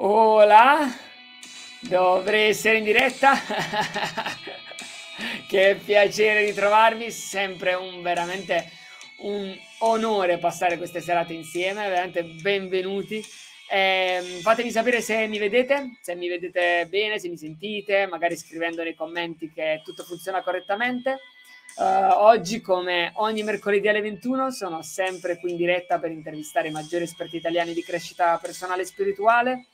Hola, dovrei essere in diretta? che piacere di trovarvi, sempre un veramente un onore passare queste serate insieme, veramente benvenuti. Eh, fatemi sapere se mi vedete, se mi vedete bene, se mi sentite, magari scrivendo nei commenti che tutto funziona correttamente. Uh, oggi, come ogni mercoledì alle 21, sono sempre qui in diretta per intervistare i maggiori esperti italiani di crescita personale e spirituale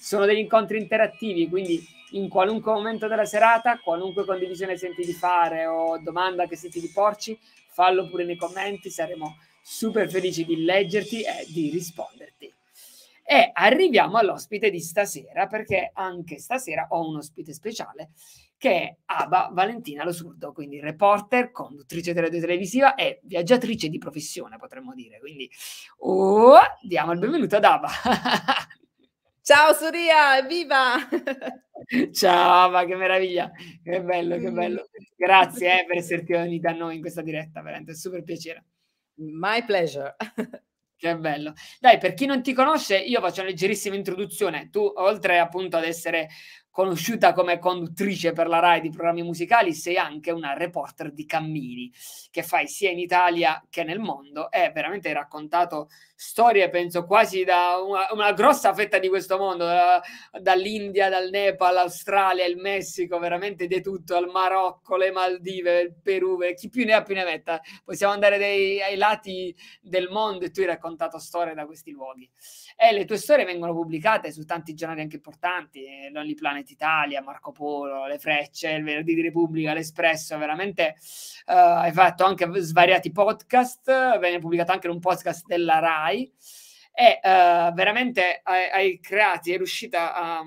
sono degli incontri interattivi, quindi in qualunque momento della serata, qualunque condivisione senti di fare o domanda che senti di porci, fallo pure nei commenti, saremo super felici di leggerti e di risponderti. E arriviamo all'ospite di stasera, perché anche stasera ho un ospite speciale che è Aba Valentina Losurdo, quindi reporter, conduttrice televisiva e viaggiatrice di professione, potremmo dire. Quindi, oh, diamo il benvenuto ad Aba. Ciao Soria, evviva! Ciao, ma che meraviglia, che bello, che bello. Grazie eh, per esserti unita a noi in questa diretta, veramente, è super piacere. My pleasure. Che bello. Dai, per chi non ti conosce, io faccio una leggerissima introduzione. Tu, oltre appunto ad essere conosciuta come conduttrice per la RAI di programmi musicali, sei anche una reporter di cammini che fai sia in Italia che nel mondo e veramente hai raccontato storie, penso quasi da una, una grossa fetta di questo mondo, da, dall'India, dal Nepal, l'Australia, il Messico, veramente di tutto, al Marocco, le Maldive, il Perù, chi più ne ha più ne metta. Possiamo andare dei, ai lati del mondo e tu hai raccontato storie da questi luoghi. E eh, le tue storie vengono pubblicate su tanti giornali anche importanti, eh, l'Only Planet Planet Italia, Marco Polo, Le Frecce, Il Venerdì di Repubblica, L'Espresso, veramente uh, hai fatto anche svariati podcast, viene pubblicato anche in un podcast della RAI e uh, veramente hai, hai creato, è riuscita a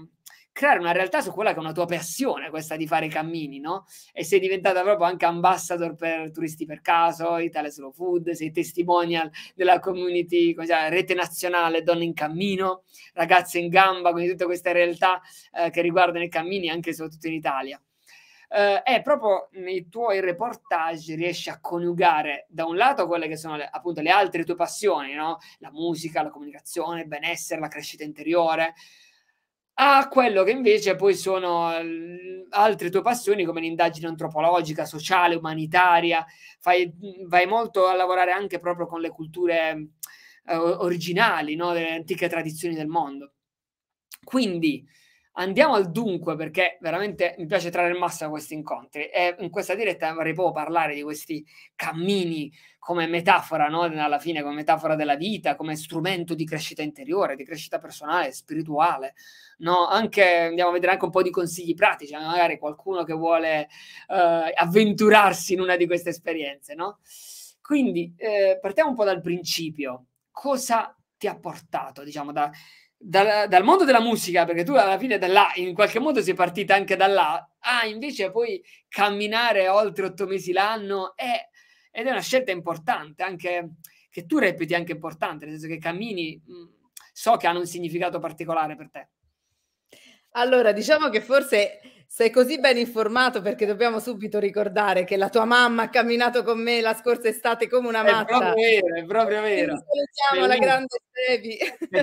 creare una realtà su quella che è una tua passione, questa di fare cammini, no? E sei diventata proprio anche ambassador per Turisti per Caso, Italia Slow Food, sei testimonial della community, come cioè, rete nazionale Donne in Cammino, Ragazze in Gamba, quindi tutte queste realtà eh, che riguardano i cammini anche e soprattutto in Italia. Eh, e proprio nei tuoi reportage riesci a coniugare da un lato quelle che sono le, appunto le altre tue passioni, no? la musica, la comunicazione, il benessere, la crescita interiore, a quello che invece poi sono ehm, altre tue passioni come l'indagine antropologica, sociale, umanitaria, Fai, mhmm, vai molto a lavorare anche proprio con le culture eh, originali, no? delle antiche tradizioni del mondo. Quindi andiamo al dunque perché veramente mi piace trarre il massimo massa questi incontri e in questa diretta vorrei proprio parlare di questi cammini come metafora, no? alla fine, come metafora della vita, come strumento di crescita interiore, di crescita personale, spirituale. No? Anche, andiamo a vedere anche un po' di consigli pratici, magari qualcuno che vuole eh, avventurarsi in una di queste esperienze. No? Quindi eh, partiamo un po' dal principio. Cosa ti ha portato, diciamo, da, da, dal mondo della musica, perché tu alla fine da là, in qualche modo sei partita anche da là, a invece poi camminare oltre otto mesi l'anno e ed è una scelta importante, anche che tu reputi anche importante, nel senso che cammini, mh, mm, so che hanno un significato particolare per te. Allora, diciamo che forse sei così ben informato perché dobbiamo subito ricordare che la tua mamma ha camminato con me la scorsa estate come una matta. È proprio vero, è proprio vero. Salutiamo la grande Sebi.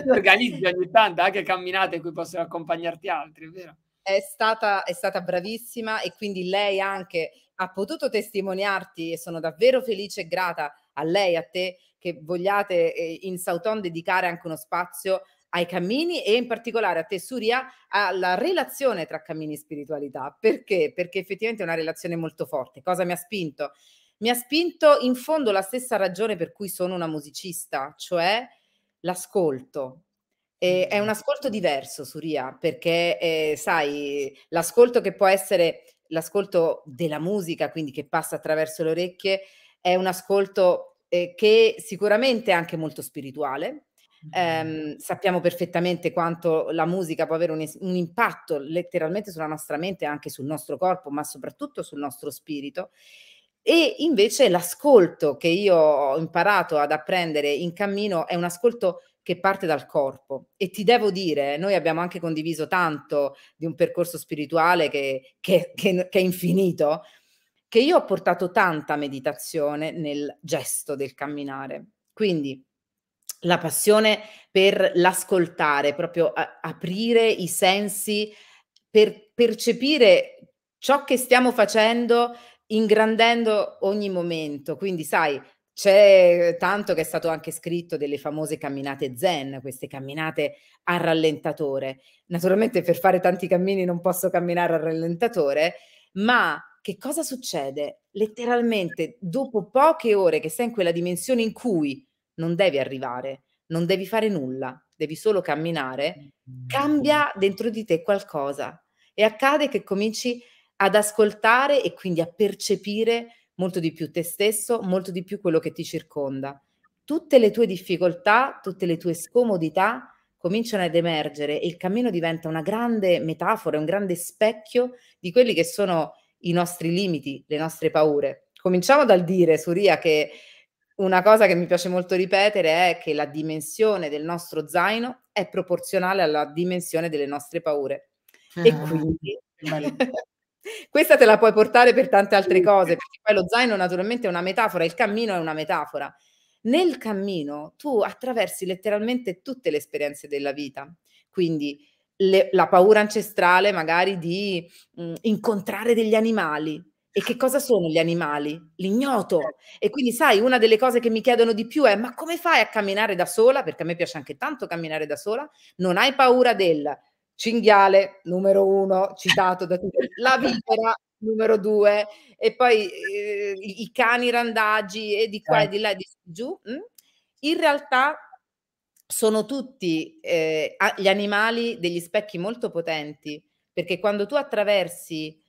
Organizzi ogni tanto anche camminate in cui possono accompagnarti altri, è vero? È stata, è stata bravissima e quindi lei anche ha potuto testimoniarti e sono davvero felice e grata a lei, a te, che vogliate eh, in Sauton dedicare anche uno spazio ai cammini e in particolare a te Surya alla relazione tra cammini e spiritualità. Perché? Perché effettivamente è una relazione molto forte. Cosa mi ha spinto? Mi ha spinto in fondo la stessa ragione per cui sono una musicista, cioè l'ascolto. E mm. è un ascolto diverso, Surya, perché eh, sai, l'ascolto che può essere l'ascolto della musica, quindi che passa attraverso le orecchie, è un ascolto eh, che sicuramente è anche molto spirituale. Mm-hmm. Eh, sappiamo perfettamente quanto la musica può avere un, un, impatto letteralmente sulla nostra mente, anche sul nostro corpo, ma soprattutto sul nostro spirito. E invece l'ascolto che io ho imparato ad apprendere in cammino è un ascolto che parte dal corpo. E ti devo dire, noi abbiamo anche condiviso tanto di un percorso spirituale che, che, che, che è infinito, che io ho portato tanta meditazione nel gesto del camminare. Quindi la passione per l'ascoltare, proprio aprire i sensi per percepire ciò che stiamo facendo ingrandendo ogni momento. Quindi, sai, c'è eh, tanto che è stato anche scritto delle famose camminate zen, queste camminate a rallentatore. Naturalmente per fare tanti cammini non posso camminare a rallentatore, ma che cosa succede? Letteralmente dopo poche ore che sei in quella dimensione in cui non devi arrivare, non devi fare nulla, devi solo camminare, cambia mm-hmm. dentro di te qualcosa e accade che cominci ad ascoltare e quindi a percepire molto di più te stesso, molto di più quello che ti circonda. Tutte le tue difficoltà, tutte le tue scomodità cominciano ad emergere e il cammino diventa una grande metafora, un grande specchio di quelli che sono i nostri limiti, le nostre paure. Cominciamo dal dire, Suria, che una cosa che mi piace molto ripetere è che la dimensione del nostro zaino è proporzionale alla dimensione delle nostre paure. Ah, e quindi questa te la puoi portare per tante altre cose, perché poi lo zaino naturalmente è una metafora, il cammino è una metafora. Nel cammino tu attraversi letteralmente tutte le esperienze della vita, quindi le, la paura ancestrale magari di mh, mm, incontrare degli animali, e che cosa sono gli animali? L'ignoto. Eh. E quindi, sai, una delle cose che mi chiedono di più è: ma come fai a camminare da sola? Perché a me piace anche tanto camminare da sola. Non hai paura del cinghiale numero uno, citato da tutti, la vipera numero due, e poi eh, i cani randaggi e di qua e certo. di là e di giù. Mm? In realtà sono tutti eh, gli animali degli specchi molto potenti, perché quando tu attraversi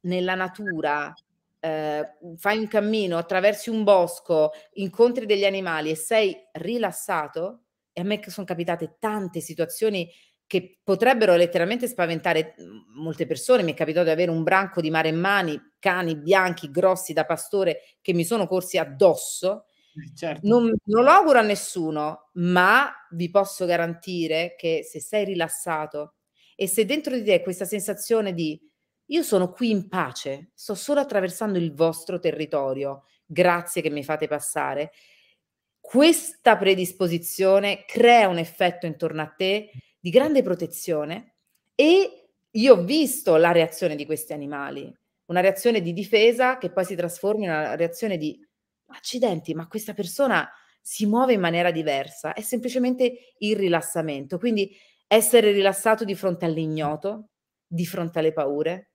nella natura, eh, fai un cammino, attraversi un bosco, incontri degli animali e sei rilassato, e a me sono capitate tante situazioni che potrebbero letteralmente spaventare mhmm, molte persone. Mi è capitato di avere un branco di mare in mani, cani bianchi grossi da pastore che mi sono corsi addosso. Eh, certo. Non, non lo auguro a nessuno, ma vi posso garantire che se sei rilassato e se dentro di te questa sensazione di io sono qui in pace, sto solo attraversando il vostro territorio, grazie che mi fate passare, questa predisposizione crea un effetto intorno a te di grande protezione e io ho visto la reazione di questi animali, una reazione di difesa che poi si trasforma in una reazione di accidenti, ma questa persona si muove in maniera diversa, è semplicemente il rilassamento, quindi essere rilassato di fronte all'ignoto, di fronte alle paure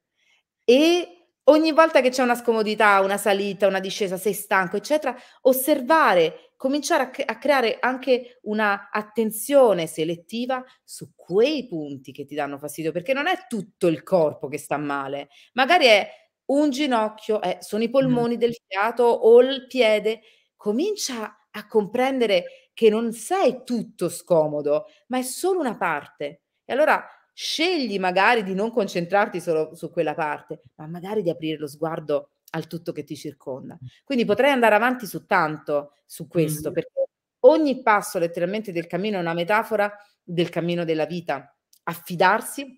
e ogni volta che c'è una scomodità, una salita, una discesa, sei stanco, eccetera, osservare, cominciare a, cre- a creare anche un'attenzione selettiva su quei punti che ti danno fastidio, perché non è tutto il corpo che sta male, magari è un ginocchio, eh, sono i mm. polmoni mm. del fiato o il piede, comincia a comprendere che non sei tutto scomodo, ma è solo una parte. E allora Scegli magari di non concentrarti solo su quella parte, ma magari di aprire lo sguardo al tutto che ti circonda. Quindi potrei andare avanti su tanto su questo, mm. perché ogni passo letteralmente del cammino è una metafora del cammino della vita. Affidarsi,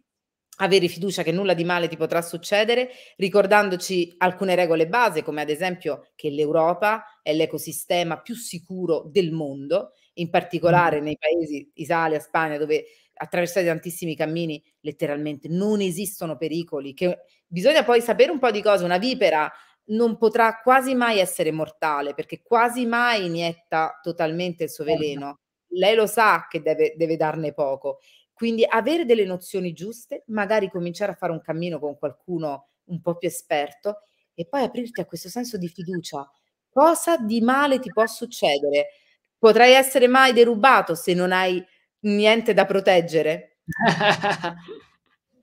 avere fiducia che nulla di male ti potrà succedere, ricordandoci alcune regole base, come ad esempio che l'Europa è l'ecosistema più sicuro del mondo, in particolare nei paesi Italia, Spagna, dove attraversare tantissimi cammini, letteralmente non esistono pericoli. Che bisogna poi sapere un po' di cose. Una vipera non potrà quasi mai essere mortale perché quasi mai inietta totalmente il suo eh veleno. Lei lo sa che deve, deve darne poco. Quindi avere delle nozioni giuste, magari cominciare a fare un cammino con qualcuno un po' più esperto e poi aprirti a questo senso di fiducia. Cosa di male ti può succedere? Potrai essere mai derubato se non hai niente da proteggere.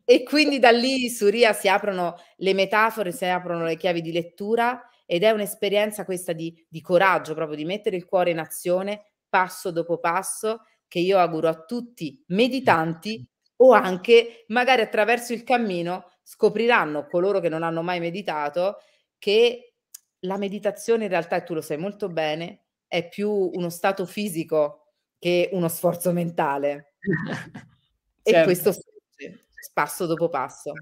e quindi da lì su Ria si aprono le metafore, si aprono le chiavi di lettura ed è un'esperienza questa di, di coraggio, proprio di mettere il cuore in azione passo dopo passo che io auguro a tutti meditanti o anche magari attraverso il cammino scopriranno coloro che non hanno mai meditato che la meditazione in realtà, e tu lo sai molto bene, è più uno stato fisico che uno sforzo mentale. certo. E questo passo dopo passo.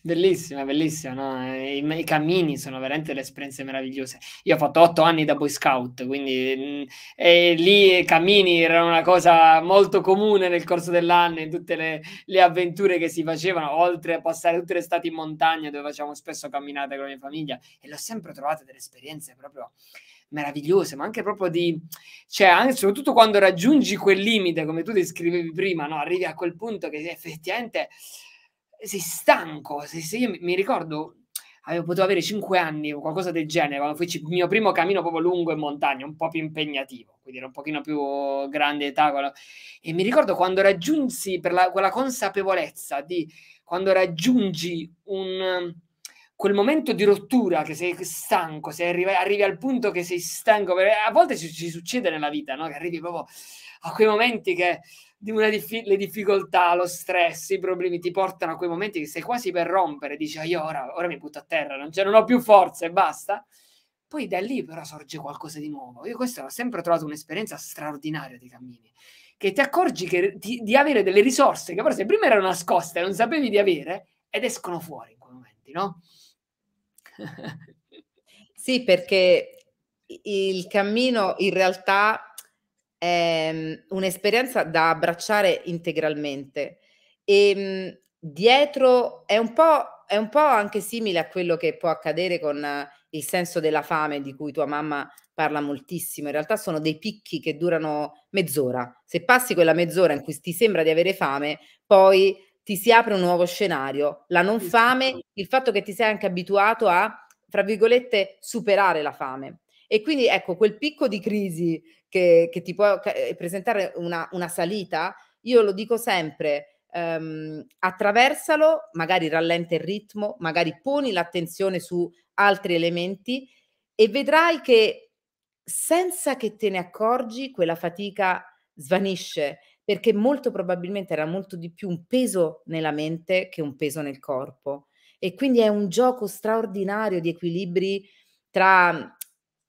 Bellissima, bellissima, no? Eh, I, I, cammini sono veramente delle esperienze meravigliose. Io ho fatto otto anni da Boy Scout, quindi eh, lì i cammini erano una cosa molto comune nel corso dell'anno, in tutte le, le, avventure che si facevano, oltre a passare tutte le estati in montagna dove facciamo spesso camminate con la mia famiglia, e l'ho sempre trovata delle esperienze proprio meravigliose, ma anche proprio di, cioè, anche, soprattutto quando raggiungi quel limite, come tu descrivevi prima, no? arrivi a quel punto che effettivamente sei stanco. Se, sei, io mi, mi ricordo, avevo potuto avere 5 anni o qualcosa del genere, quando feci il mio primo cammino proprio lungo in montagna, un po' più impegnativo, quindi era un pochino più grande età. Quello. E mi ricordo quando raggiunsi per la, quella consapevolezza di quando raggiungi un quel momento di rottura che sei stanco, se arrivi, arrivi, al punto che sei stanco, a volte ci, ci succede nella vita, no? che arrivi proprio a quei momenti che dif- le difficoltà, lo stress, i problemi ti portano a quei momenti che sei quasi per rompere, dici ah, io ora, ora, mi butto a terra, non, non ho più forze e basta. Poi da lì però sorge qualcosa di nuovo. Io questo ho sempre trovato un'esperienza straordinaria dei cammini, che ti accorgi che, di, di avere delle risorse che forse prima erano nascoste e non sapevi di avere ed escono fuori in quei momenti, no? sì, perché il cammino in realtà è mhmm, un'esperienza da abbracciare integralmente e ehm, dietro è un, è un po', anche simile a quello che può accadere con il senso della fame di cui tua mamma parla moltissimo. In realtà sono dei picchi che durano mezz'ora. Se passi quella mezz'ora in cui ti sembra di avere fame, poi ti si apre un nuovo scenario, la non fame, il fatto che ti sei anche abituato a, fra virgolette, superare la fame. E quindi ecco, quel picco di crisi che, che ti può eh, presentare una, una, salita, io lo dico sempre, ehm, attraversalo, magari rallenta il ritmo, magari poni l'attenzione su altri elementi e vedrai che senza che te ne accorgi quella fatica svanisce perché molto probabilmente era molto di più un peso nella mente che un peso nel corpo. E quindi è un gioco straordinario di equilibri tra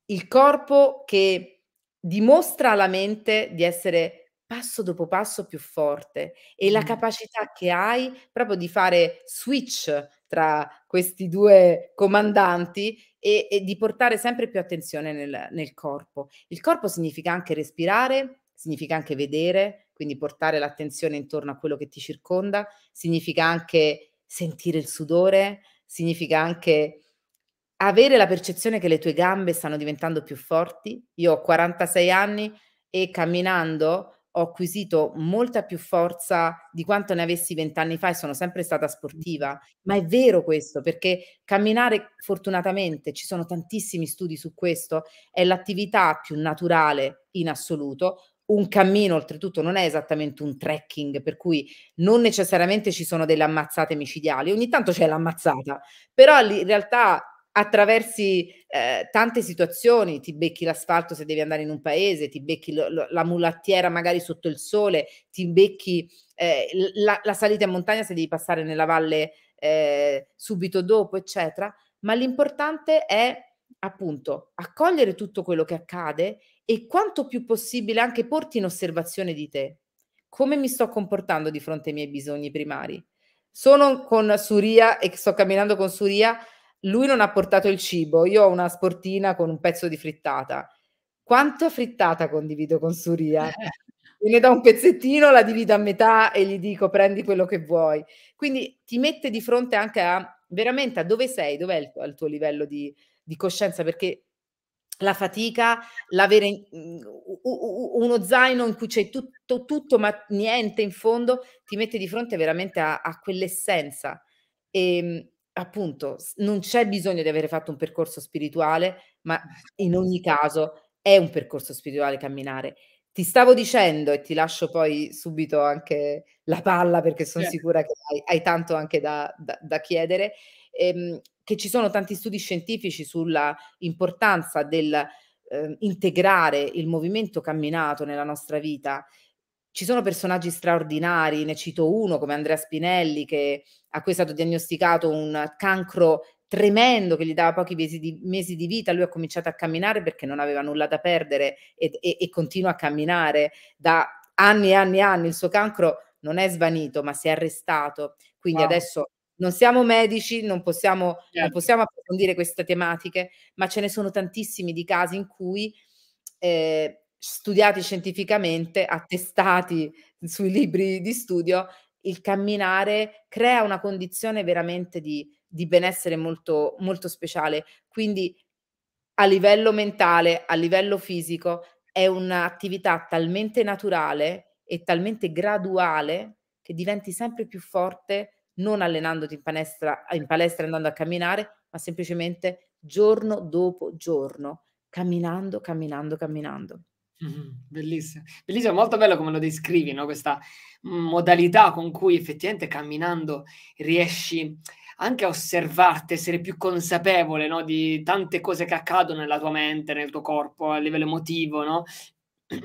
il corpo che dimostra alla mente di essere passo dopo passo più forte e mm. la capacità che hai proprio di fare switch tra questi due comandanti e, e di portare sempre più attenzione nel, nel corpo. Il corpo significa anche respirare, significa anche vedere, quindi portare l'attenzione intorno a quello che ti circonda, significa anche sentire il sudore, significa anche avere la percezione che le tue gambe stanno diventando più forti. Io ho 46 anni e camminando ho acquisito molta più forza di quanto ne avessi vent'anni fa e sono sempre stata sportiva, ma è vero questo perché camminare fortunatamente, ci sono tantissimi studi su questo, è l'attività più naturale in assoluto, un cammino, oltretutto non è esattamente un trekking, per cui non necessariamente ci sono delle ammazzate micidiali, ogni tanto c'è l'ammazzata, però in realtà attraversi eh, tante situazioni, ti becchi l'asfalto se devi andare in un paese, ti becchi lo, lo, la mulattiera magari sotto il sole, ti becchi eh, la, la, salita in montagna se devi passare nella valle eh, subito dopo, eccetera, ma l'importante è appunto accogliere tutto quello che accade e quanto più possibile anche porti in osservazione di te. Come mi sto comportando di fronte ai miei bisogni primari? Sono con Suria e sto camminando con Suria, lui non ha portato il cibo, io ho una sportina con un pezzo di frittata. Quanta frittata condivido con Suria? Me ne do un pezzettino, la divido a metà e gli dico prendi quello che vuoi. Quindi ti mette di fronte anche a veramente a dove sei, dov'è il, il tuo livello di, di coscienza, perché la fatica, l'avere mhmm, uno zaino in cui c'è tutto, tutto, ma niente in fondo, ti mette di fronte veramente a, a quell'essenza. E ehm, appunto, non c'è bisogno di avere fatto un percorso spirituale, ma in ogni caso è un percorso spirituale camminare. Ti stavo dicendo, e ti lascio poi subito anche la palla, perché sono certo. sicura che hai, hai tanto anche da, da, da chiedere. Ehm, che ci sono tanti studi scientifici sulla importanza del eh, integrare il movimento camminato nella nostra vita. Ci sono personaggi straordinari, ne cito uno come Andrea Spinelli che a cui è stato diagnosticato un cancro tremendo che gli dava pochi mesi di, mesi di, vita, lui ha cominciato a camminare perché non aveva nulla da perdere e, e, e, continua a camminare da anni e anni e anni, il suo cancro non è svanito ma si è arrestato, quindi wow. adesso non siamo medici, non possiamo, certo. non possiamo, approfondire queste tematiche, ma ce ne sono tantissimi di casi in cui eh, studiati scientificamente, attestati sui libri di studio, il camminare crea una condizione veramente di, di benessere molto, molto speciale. Quindi a livello mentale, a livello fisico, è un'attività talmente naturale e talmente graduale che diventi sempre più forte non allenandoti in palestra, in palestra andando a camminare, ma semplicemente giorno dopo giorno, camminando, camminando, camminando. Mm-hmm. bellissimo. bellissimo, molto bello come lo descrivi, no? questa modalità con cui effettivamente camminando riesci anche a osservarti, essere più consapevole no? di tante cose che accadono nella tua mente, nel tuo corpo, a livello emotivo, no?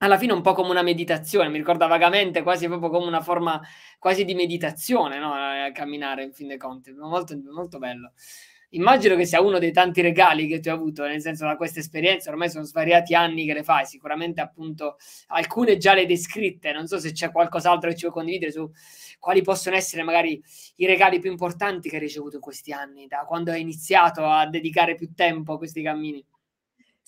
alla fine un po' come una meditazione, mi ricorda vagamente, quasi proprio come una forma quasi di meditazione, no? Eh, camminare in fin dei conti, molto, molto bello. Immagino che sia uno dei tanti regali che tu hai avuto, nel senso da questa esperienza, ormai sono svariati anni che le fai, sicuramente appunto alcune già le hai descritte, non so se c'è qualcos'altro che ci vuoi condividere su quali possono essere magari i regali più importanti che hai ricevuto in questi anni, da quando hai iniziato a dedicare più tempo a questi cammini.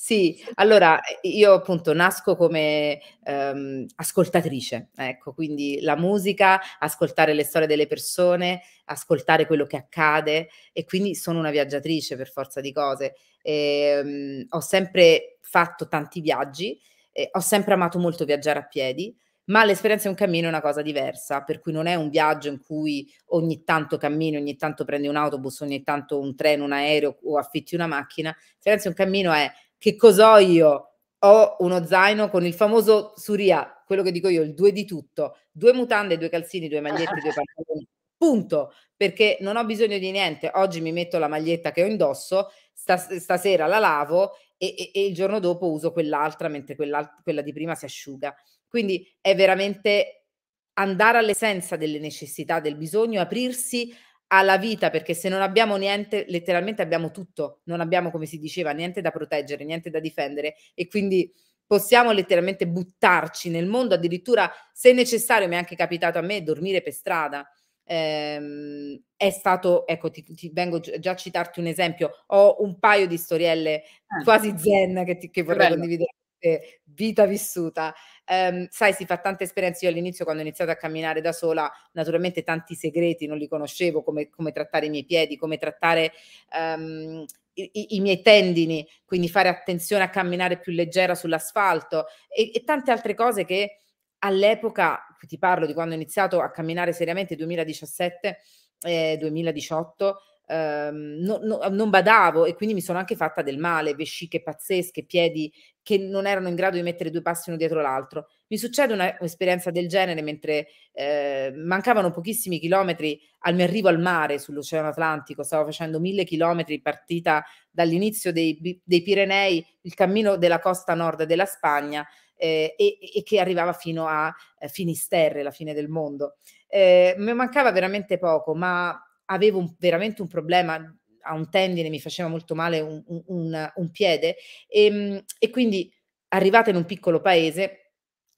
Sì, allora io appunto nasco come ehm, ascoltatrice, ecco, quindi la musica, ascoltare le storie delle persone, ascoltare quello che accade e quindi sono una viaggiatrice per forza di cose. E, ehm, mh, ho sempre fatto tanti viaggi, e ho sempre amato molto viaggiare a piedi, ma l'esperienza è un cammino è una cosa diversa, per cui non è un viaggio in cui ogni tanto cammini, ogni tanto prendi un autobus, ogni tanto un treno, un aereo o affitti una macchina. L'esperienza è un cammino è che cos'ho io? Ho uno zaino con il famoso Suria, quello che dico io, il due di tutto, due mutande, due calzini, due magliette, due pantaloni. Punto, perché non ho bisogno di niente. Oggi mi metto la maglietta che ho indosso, stas- stasera la lavo e, e, e, il giorno dopo uso quell'altra mentre quella di prima si asciuga. Quindi è veramente andare all'essenza delle necessità, del bisogno, aprirsi alla vita, perché se non abbiamo niente, letteralmente abbiamo tutto, non abbiamo, come si diceva, niente da proteggere, niente da difendere e quindi possiamo letteralmente buttarci nel mondo, addirittura se necessario, mi è anche capitato a me dormire per strada. Ehm, è stato, ecco, ti, ti, vengo già a citarti un esempio, ho un paio di storielle ah. quasi zen che, ti, che vorrei Bello. condividere, vita vissuta ehm, sai, si fa tante esperienze. Io all'inizio, quando ho iniziato a camminare da sola, naturalmente tanti segreti non li conoscevo, come, come trattare i miei piedi, come trattare ehm, i, i, miei tendini, quindi fare attenzione a camminare più leggera sull'asfalto e, e tante altre cose che all'epoca, ti parlo di quando ho iniziato a camminare seriamente, 2017, eh, 2018, Ehm, no, no, non badavo e quindi mi sono anche fatta del male, vesciche pazzesche, piedi che non erano in grado di mettere due passi uno dietro l'altro. Mi succede una, un'esperienza del genere mentre eh, mancavano pochissimi chilometri al mio arrivo al mare sull'Oceano Atlantico, stavo facendo mille chilometri partita dall'inizio dei, dei Pirenei, il cammino della costa nord della Spagna eh, e, e, che arrivava fino a eh, Finisterre, la fine del mondo. Eh, mi mancava veramente poco, ma avevo un, veramente un problema a un tendine, mi faceva molto male un, un, un piede e, ehm, e, quindi arrivata in un piccolo paese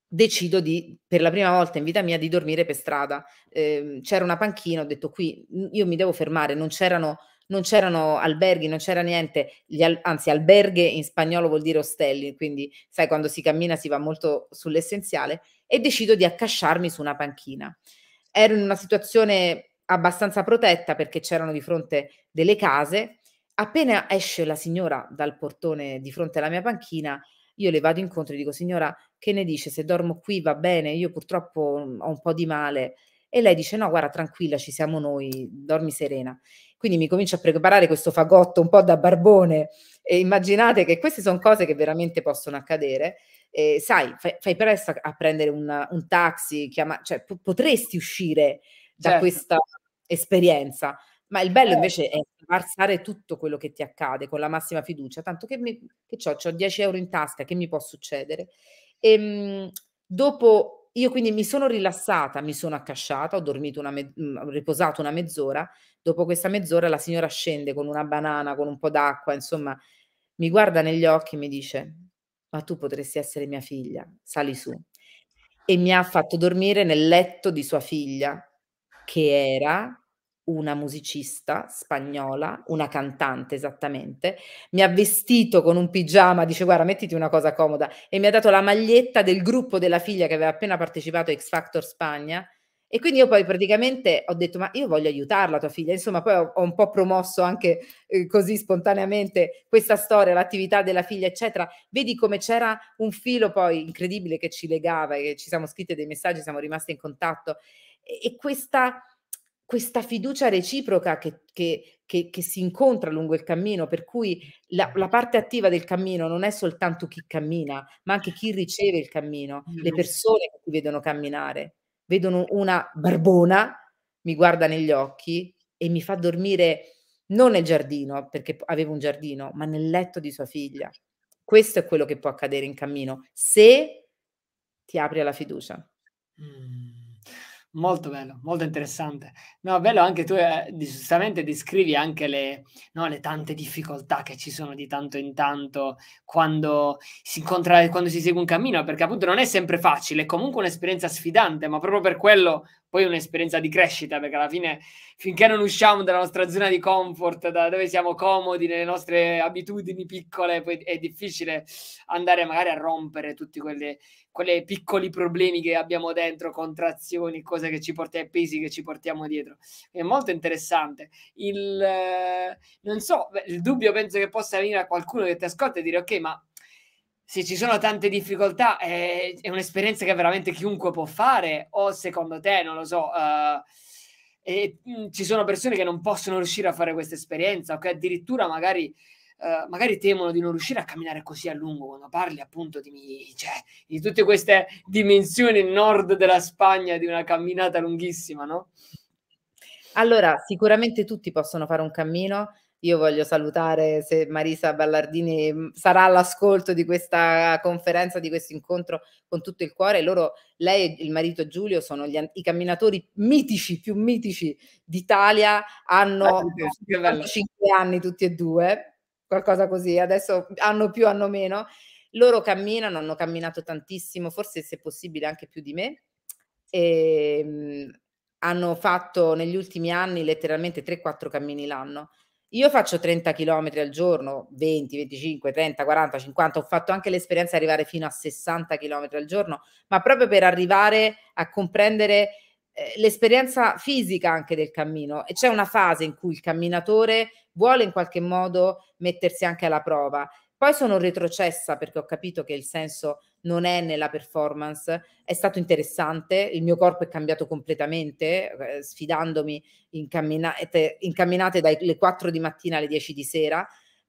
decido di, per la prima volta in vita mia, di dormire per strada. Eh, c'era una panchina, ho detto qui, io mi devo fermare, non c'erano non c'erano alberghi, non c'era niente, al- anzi alberghe in spagnolo vuol dire ostelli, quindi sai quando si cammina si va molto sull'essenziale e decido di accasciarmi su una panchina. Ero in una situazione abbastanza protetta perché c'erano di fronte delle case. Appena esce la signora dal portone di fronte alla mia panchina, io le vado incontro e dico signora che ne dice se dormo qui va bene, io purtroppo mm, ho un po' di male e lei dice no guarda tranquilla ci siamo noi, dormi serena. Quindi mi comincio a preparare questo fagotto un po' da barbone e immaginate che queste sono cose che veramente possono accadere. Eh, sai, fai, fai presto a prendere una, un taxi, chiama, cioè, p- potresti uscire da certo. questa esperienza. Ma il bello eh. invece è passare tutto quello che ti accade con la massima fiducia, tanto che, mi, che ho, ho 10 euro in tasca, che mi può succedere? E, ehm, dopo io quindi mi sono rilassata, mi sono accasciata, ho dormito una me- mm, ho riposato una mezz'ora, dopo questa mezz'ora la signora scende con una banana, con un po' d'acqua, insomma, mi guarda negli occhi e mi dice, ma tu potresti essere mia figlia, sali su. E mi ha fatto dormire nel letto di sua figlia, che era una musicista spagnola, una cantante esattamente, mi ha vestito con un pigiama, dice guarda mettiti una cosa comoda e mi ha dato la maglietta del gruppo della figlia che aveva appena partecipato a X Factor Spagna e quindi io poi praticamente ho detto ma io voglio aiutarla tua figlia, insomma poi ho, ho un po' promosso anche eh, così spontaneamente questa storia, l'attività della figlia eccetera, vedi come c'era un filo poi incredibile che ci legava e che ci siamo scritte dei messaggi, siamo rimaste in contatto e, e questa questa fiducia reciproca che, che, che, che, si incontra lungo il cammino, per cui la, la, parte attiva del cammino non è soltanto chi cammina, ma anche chi riceve il cammino, le mm. persone che ti vedono camminare, vedono una barbona, mi guarda negli occhi e mi fa dormire non nel giardino, perché avevo un giardino, ma nel letto di sua figlia. Questo è quello che può accadere in cammino, se ti apri alla fiducia. Mm. Molto bello, molto interessante. No, bello anche tu, eh, giustamente descrivi anche le, no, le, tante difficoltà che ci sono di tanto in tanto quando si incontra, quando si segue un cammino, perché appunto non è sempre facile, è comunque un'esperienza sfidante, ma proprio per quello poi è un'esperienza di crescita, perché alla fine finché non usciamo dalla nostra zona di comfort, da dove siamo comodi, nelle nostre abitudini piccole, poi è difficile andare magari a rompere tutti quelli, quei piccoli problemi che abbiamo dentro, contrazioni, cose che ci portiamo, pesi che ci portiamo dietro. È molto interessante. Il, eh, non so, il dubbio penso che possa venire a qualcuno che ti ascolta e dire ok, ma se ci sono tante difficoltà è, è un'esperienza che veramente chiunque può fare o secondo te, non lo so, eh, e, mm, ci sono persone che non possono riuscire a fare questa esperienza o che addirittura magari eh, magari temono di non riuscire a camminare così a lungo quando parli appunto di, cioè, di tutte queste dimensioni nord della Spagna di una camminata lunghissima, no? Allora, sicuramente tutti possono fare un cammino. Io voglio salutare se Marisa Ballardini mm, sarà all'ascolto di questa conferenza, di questo incontro con tutto il cuore. Loro, lei e il marito Giulio sono gli, i camminatori mitici, più mitici d'Italia, hanno 5 ecco, anni tutti e due qualcosa così, adesso hanno più, hanno meno. Loro camminano, hanno camminato tantissimo, forse se possibile anche più di me. E, ehm, hanno fatto negli ultimi anni letteralmente 3-4 cammini l'anno. Io faccio 30 km al giorno, 20, 25, 30, 40, 50, ho fatto anche l'esperienza di arrivare fino a 60 km al giorno, ma proprio per arrivare a comprendere eh, l'esperienza fisica anche del cammino e c'è una fase in cui il camminatore vuole in qualche modo mettersi anche alla prova. Poi sono retrocessa perché ho capito che il senso non è nella performance, è stato interessante, il mio corpo è cambiato completamente, eh, sfidandomi in camminate, in camminate dalle 4 di mattina alle 10 di sera,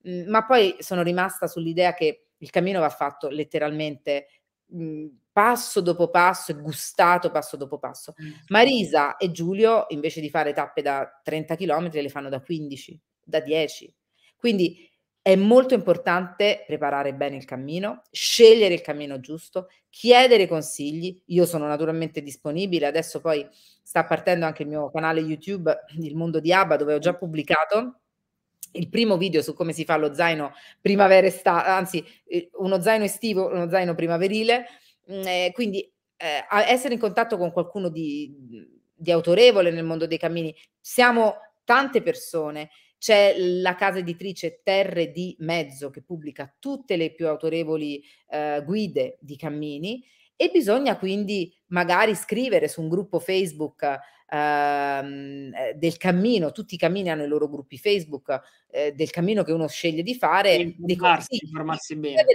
mm, ma poi sono rimasta sull'idea che il cammino va fatto letteralmente Mhmm, passo dopo passo e gustato passo dopo passo. Mm, Marisa e Giulio invece di fare tappe da 30 km le fanno da 15, da 10. Quindi è molto importante preparare bene il cammino, scegliere il cammino giusto, chiedere consigli. Io sono naturalmente disponibile, adesso poi sta partendo anche il mio canale YouTube Il Mondo di Abba dove ho già pubblicato il primo video su come si fa lo zaino primavera estate, anzi eh, uno zaino estivo, uno zaino primaverile, mm, eh, quindi eh, essere in contatto con qualcuno di, di autorevole nel mondo dei cammini. Siamo tante persone, c'è la casa editrice Terre di Mezzo che pubblica tutte le più autorevoli eh, guide di cammini e bisogna quindi magari scrivere su un gruppo Facebook Ehm, eh, del cammino, tutti i cammini hanno i loro gruppi Facebook, eh, del cammino che uno sceglie di fare, informarsi, informarsi bene.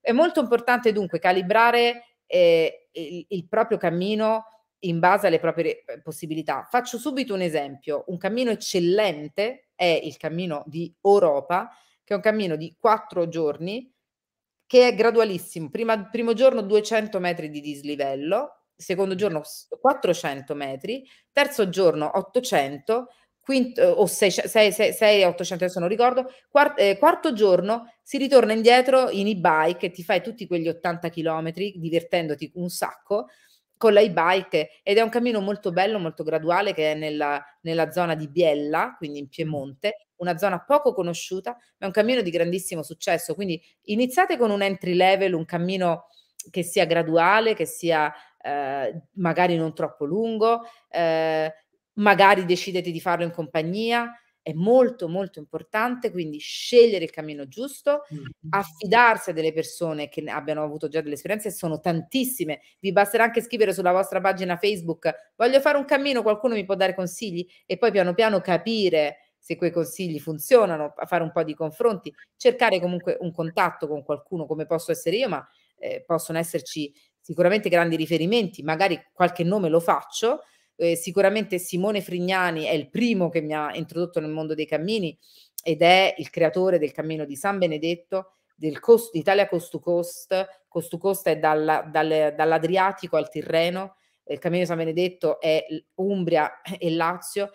È molto importante dunque calibrare eh, il, il proprio cammino in base alle proprie eh, possibilità. Faccio subito un esempio, un cammino eccellente è il cammino di Europa, che è un cammino di quattro giorni che è gradualissimo. Prima, primo giorno 200 metri di dislivello, secondo giorno 400 metri, terzo giorno 800, quinto, eh, o 6-800 adesso non ricordo, quart- eh, quarto giorno si ritorna indietro in e-bike e ti fai tutti quegli 80 km divertendoti un sacco con la e-bike ed è un cammino molto bello, molto graduale che è nella, nella zona di Biella, quindi in Piemonte, una zona poco conosciuta, ma è un cammino di grandissimo successo, quindi iniziate con un entry level, un cammino che sia graduale, che sia eh, magari non troppo lungo, eh, magari decidete di farlo in compagnia, è molto molto importante, quindi scegliere il cammino giusto, affidarsi a delle persone che abbiano avuto già delle esperienze, sono tantissime, vi basterà anche scrivere sulla vostra pagina Facebook, voglio fare un cammino, qualcuno mi può dare consigli e poi piano piano capire se quei consigli funzionano, fare un po' di confronti, cercare comunque un contatto con qualcuno come posso essere io, ma eh, possono esserci sicuramente grandi riferimenti, magari qualche nome lo faccio. Eh, sicuramente Simone Frignani è il primo che mi ha introdotto nel mondo dei cammini ed è il creatore del cammino di San Benedetto, del cost, Italia Coast to Coast. Coast to Coast è dalla, dal, dall'Adriatico al Tirreno, eh, il cammino di San Benedetto è Umbria e Lazio.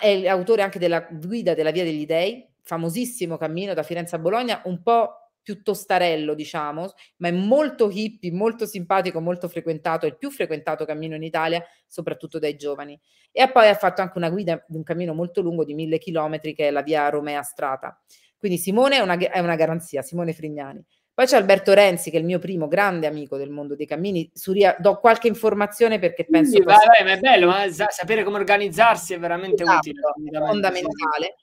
È l'autore anche della guida della Via degli Dei, famosissimo cammino da Firenze a Bologna, un po' più tostarello, diciamo, ma è molto hippie, molto simpatico, molto frequentato, è il più frequentato cammino in Italia, soprattutto dai giovani. E poi ha fatto anche una guida di un cammino molto lungo di mille chilometri che è la via Romea Strata. Quindi Simone è una, è una garanzia, Simone Frignani. Poi c'è Alberto Renzi, che è il mio primo grande amico del mondo dei cammini. Suria, do qualche informazione perché penso. Sì, vai, vai, ma è bello, ma sapere come organizzarsi è veramente esatto, utile. È fondamentale.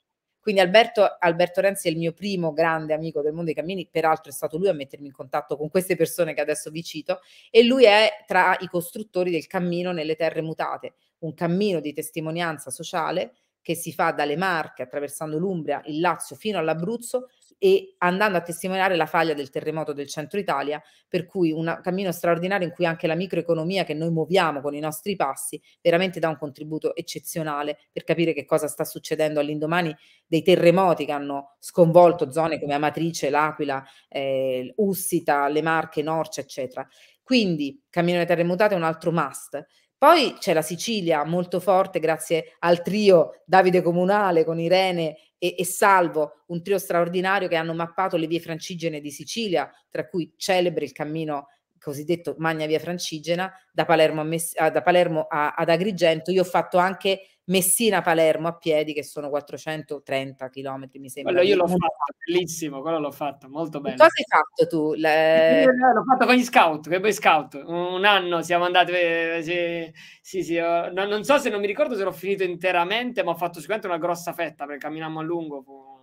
Quindi Alberto, Alberto Renzi è il mio primo grande amico del mondo dei cammini, peraltro è stato lui a mettermi in contatto con queste persone che adesso vi cito, e lui è tra i costruttori del cammino nelle terre mutate, un cammino di testimonianza sociale che si fa dalle Marche attraversando l'Umbria, il Lazio fino all'Abruzzo e andando a testimoniare la faglia del terremoto del centro Italia, per cui un cammino straordinario in cui anche la microeconomia che noi muoviamo con i nostri passi veramente dà un contributo eccezionale per capire che cosa sta succedendo all'indomani dei terremoti che hanno sconvolto zone come Amatrice, L'Aquila, eh, Ussita, le Marche, Norcia, eccetera. Quindi Cammino delle Terre è un altro must. Poi c'è la Sicilia molto forte grazie al trio Davide Comunale con Irene e, e, Salvo, un trio straordinario che hanno mappato le vie francigene di Sicilia, tra cui celebre il cammino cosiddetto Magna Via Francigena, da Palermo, a Mess- ah, da Palermo a- ad Agrigento. Io ho fatto anche Messina-Palermo a piedi, che sono 430 km, mi sembra. Quello io l'ho fatto, bellissimo, quello l'ho fatto, molto bene. Cosa hai fatto tu? Le... Eh, l'ho fatto con gli scout, che boy scout, un anno siamo andati, cioè, sì, sì, io, non so se non mi ricordo se l'ho finito interamente, ma ho fatto sicuramente una grossa fetta, perché camminammo a lungo, fu...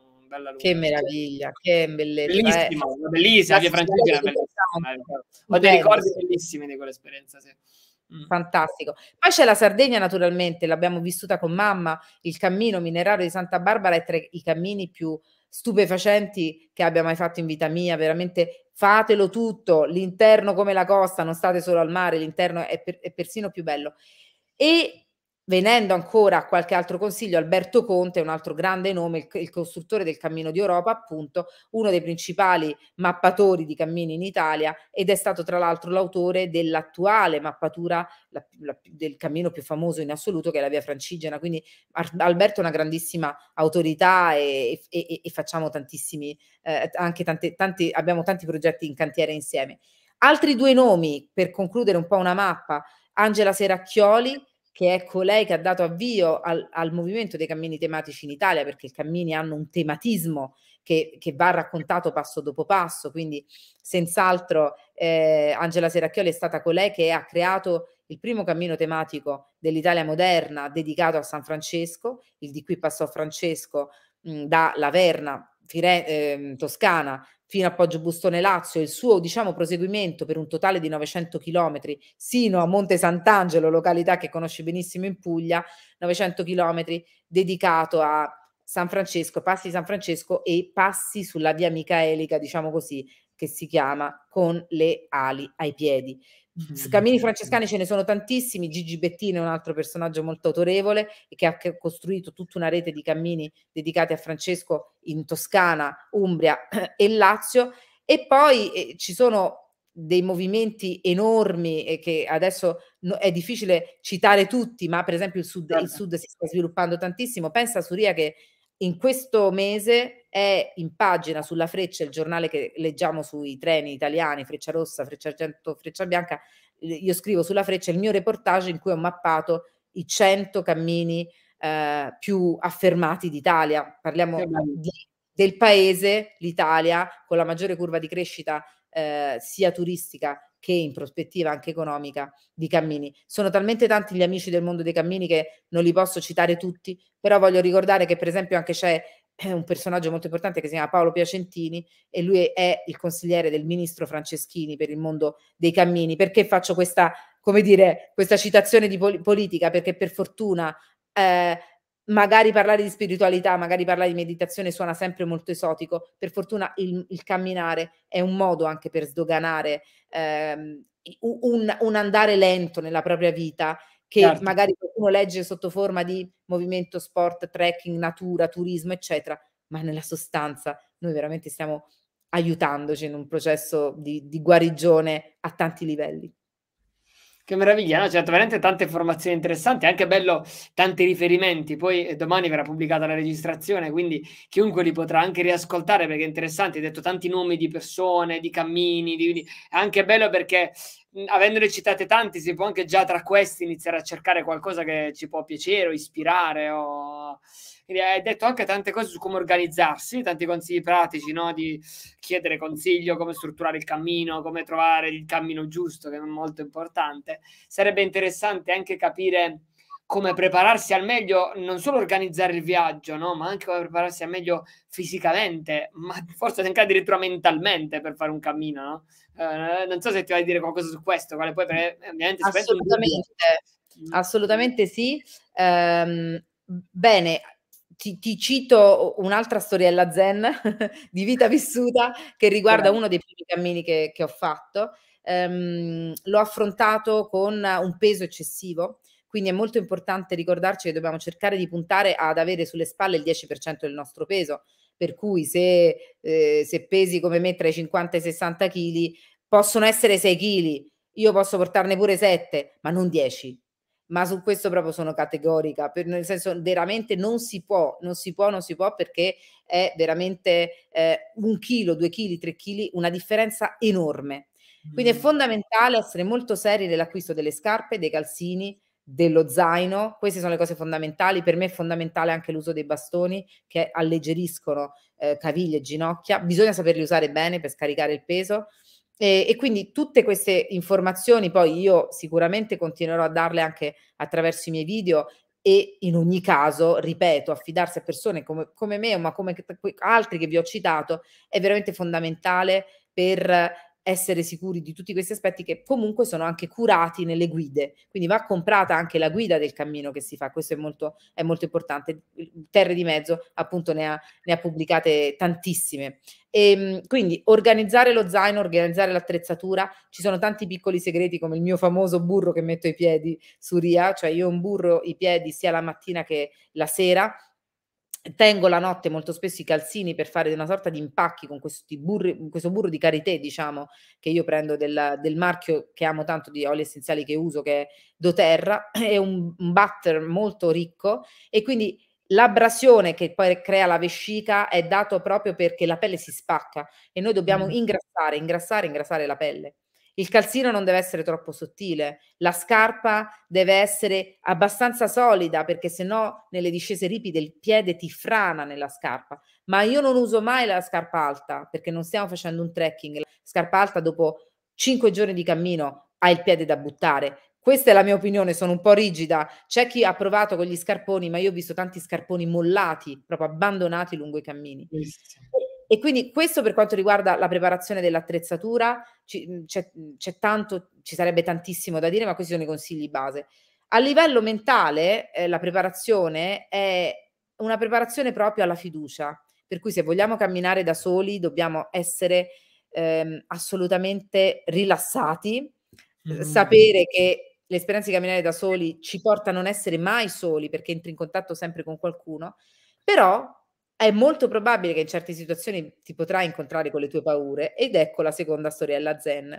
Che meraviglia, che bellezza. Bellissima, eh. bellissima, via Francigena. Bellissima. Ho dei ricordi bellissimi di quell'esperienza, sì. Mm. Fantastico. Poi c'è la Sardegna, naturalmente, l'abbiamo vissuta con mamma, il cammino minerario di Santa Barbara è tra i cammini più stupefacenti che abbia mai fatto in vita mia, veramente fatelo tutto, l'interno come la costa, non state solo al mare, l'interno è, per, è persino più bello. E Venendo ancora a qualche altro consiglio, Alberto Conte, un altro grande nome, il, il costruttore del Cammino di Europa, appunto, uno dei principali mappatori di cammini in Italia ed è stato tra l'altro l'autore dell'attuale mappatura la, la, del cammino più famoso in assoluto che è la Via Francigena. Quindi Ar- Alberto è una grandissima autorità e, e, e, e facciamo tantissimi, eh, anche tante, tanti, abbiamo tanti progetti in cantiere insieme. Altri due nomi per concludere un po' una mappa, Angela Seracchioli che è colei che ha dato avvio al, al, movimento dei cammini tematici in Italia, perché i cammini hanno un tematismo che, che va raccontato passo dopo passo, quindi senz'altro eh, Angela Seracchioli è stata colei che ha creato il primo cammino tematico dell'Italia moderna dedicato a San Francesco, il di cui passò Francesco mh, da Laverna Fire, eh, Toscana fino a Poggio Bustone Lazio, il suo diciamo, proseguimento per un totale di 900 km sino a Monte Sant'Angelo, località che conosci benissimo in Puglia, 900 km dedicato a San Francesco, passi di San Francesco e passi sulla via Micaelica, diciamo così, che si chiama con le ali ai piedi. Mm-hmm. Cammini francescani ce ne sono tantissimi, Gigi Bettino è un altro personaggio molto autorevole e che ha costruito tutta una rete di cammini dedicati a Francesco in Toscana, Umbria e Lazio e poi eh, ci sono dei movimenti enormi eh, che adesso no, è difficile citare tutti, ma per esempio il sud, il certo. sud si sta sviluppando tantissimo. Pensa Suria che in questo mese è in pagina sulla Freccia, il giornale che leggiamo sui treni italiani, Freccia Rossa, Freccia Argento, Freccia Bianca, io scrivo sulla Freccia il mio reportage in cui ho mappato i 100 cammini eh, più affermati d'Italia. Parliamo di, del paese, l'Italia, con la maggiore curva di crescita eh, sia turistica che in prospettiva anche economica di cammini. Sono talmente tanti gli amici del mondo dei cammini che non li posso citare tutti, però voglio ricordare che per esempio anche c'è un personaggio molto importante che si chiama Paolo Piacentini e lui è il consigliere del ministro Franceschini per il mondo dei cammini. Perché faccio questa, come dire, questa citazione di pol- politica? Perché per fortuna eh, magari parlare di spiritualità, magari parlare di meditazione suona sempre molto esotico. Per fortuna il, il camminare è un modo anche per sdoganare ehm, un, un andare lento nella propria vita che certo. magari qualcuno legge sotto forma di movimento, sport, trekking, natura, turismo, eccetera, ma nella sostanza noi veramente stiamo aiutandoci in un processo di, di guarigione a tanti livelli. Che meraviglia, no? certo, veramente tante informazioni interessanti, anche bello tanti riferimenti, poi eh, domani verrà pubblicata la registrazione, quindi chiunque li potrà anche riascoltare perché è interessante, hai detto tanti nomi di persone, di cammini, di, di... è anche bello perché mh, avendone citate tanti si può anche già tra questi iniziare a cercare qualcosa che ci può piacere o ispirare o hai detto anche tante cose su come organizzarsi, tanti consigli pratici, no? di chiedere consiglio, come strutturare il cammino, come trovare il cammino giusto, che è molto importante. Sarebbe interessante anche capire come prepararsi al meglio, non solo organizzare il viaggio, no? ma anche come prepararsi al meglio fisicamente, ma forse anche addirittura mentalmente per fare un cammino. No? Eh, non so se ti vuoi dire qualcosa su questo, quale poi ovviamente assolutamente, mm. assolutamente sì. Um, bene, ti, ti, cito un'altra storiella zen di vita vissuta che riguarda uno dei primi cammini che, che ho fatto. Um, l'ho affrontato con un peso eccessivo, quindi è molto importante ricordarci che dobbiamo cercare di puntare ad avere sulle spalle il 10% del nostro peso, per cui se, eh, se pesi come me tra i 50 e i 60 kg, possono essere 6 kg, io posso portarne pure 7, ma non 10 ma su questo proprio sono categorica, per, nel senso veramente non si può, non si può, non si può perché è veramente eh, un chilo, due chili, tre chili, una differenza enorme. Quindi è mm. fondamentale essere molto seri nell'acquisto delle scarpe, dei calzini, dello zaino, queste sono le cose fondamentali, per me è fondamentale anche l'uso dei bastoni che alleggeriscono eh, caviglie e ginocchia, bisogna saperli usare bene per scaricare il peso, e, e, quindi tutte queste informazioni poi io sicuramente continuerò a darle anche attraverso i miei video e in ogni caso, ripeto, affidarsi a persone come, come me, ma come altri che vi ho citato, è veramente fondamentale per essere sicuri di tutti questi aspetti che comunque sono anche curati nelle guide. Quindi va comprata anche la guida del cammino che si fa, questo è molto, è molto importante. Terre di Mezzo appunto ne ha, ne ha pubblicate tantissime. E, ehm, quindi organizzare lo zaino, organizzare l'attrezzatura, ci sono tanti piccoli segreti come il mio famoso burro che metto i piedi su Ria, cioè io un burro i piedi sia la mattina che la sera tengo la notte molto spesso i calzini per fare una sorta di impacchi con burri, questo burro di carité, diciamo, che io prendo del, del, marchio che amo tanto di oli essenziali che uso, che è doTERRA, è un, un butter molto ricco e quindi L'abrasione che poi crea la vescica è dato proprio perché la pelle si spacca e noi dobbiamo mm. ingrassare, ingrassare, ingrassare la pelle. Il calzino non deve essere troppo sottile, la scarpa deve essere abbastanza solida perché sennò nelle discese ripide il piede ti frana nella scarpa. Ma io non uso mai la scarpa alta perché non stiamo facendo un trekking. La scarpa alta dopo 5 giorni di cammino hai il piede da buttare. Questa è la mia opinione, sono un po' rigida. C'è chi ha provato con gli scarponi, ma io ho visto tanti scarponi mollati, proprio abbandonati lungo i cammini. Bellissimo e quindi questo per quanto riguarda la preparazione dell'attrezzatura, ci, c'è, c'è tanto, ci sarebbe tantissimo da dire, ma questi sono i consigli base. A livello mentale, eh, la preparazione è una preparazione proprio alla fiducia, per cui se vogliamo camminare da soli dobbiamo essere ehm, assolutamente rilassati, mm. sapere che l'esperienza di camminare da soli ci porta a non essere mai soli perché entri in contatto sempre con qualcuno, però è molto probabile che in certe situazioni ti potrai incontrare con le tue paure ed ecco la seconda storiella zen.